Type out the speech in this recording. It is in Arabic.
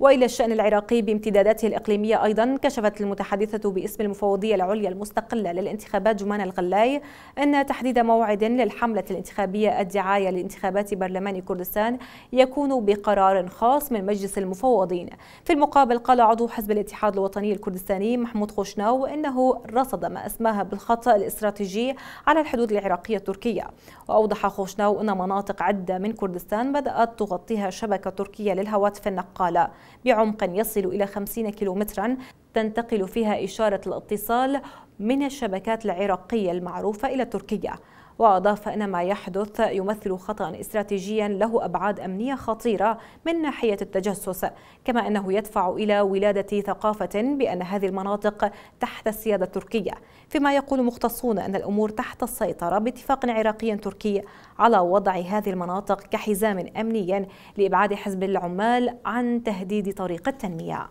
والى الشان العراقي بامتداداته الاقليميه ايضا كشفت المتحدثه باسم المفوضيه العليا المستقله للانتخابات جمان الغلاي ان تحديد موعد للحمله الانتخابيه الدعايه لانتخابات برلمان كردستان يكون بقرار خاص من مجلس المفوضين في المقابل قال عضو حزب الاتحاد الوطني الكردستاني محمود خوشناو انه رصد ما اسماها بالخط الاستراتيجي على الحدود العراقيه التركيه واوضح خوشناو ان مناطق عده من كردستان بدات تغطيها شبكه تركيه للهواتف النقاله بعمق يصل إلى 50 كيلومترا تنتقل فيها إشارة الاتصال من الشبكات العراقية المعروفة إلى تركيا وأضاف أن ما يحدث يمثل خطأ استراتيجيا له أبعاد أمنية خطيرة من ناحية التجسس كما أنه يدفع إلى ولادة ثقافة بأن هذه المناطق تحت السيادة التركية فيما يقول مختصون أن الأمور تحت السيطرة باتفاق عراقي تركي على وضع هذه المناطق كحزام أمني لإبعاد حزب العمال عن تهديد طريق التنمية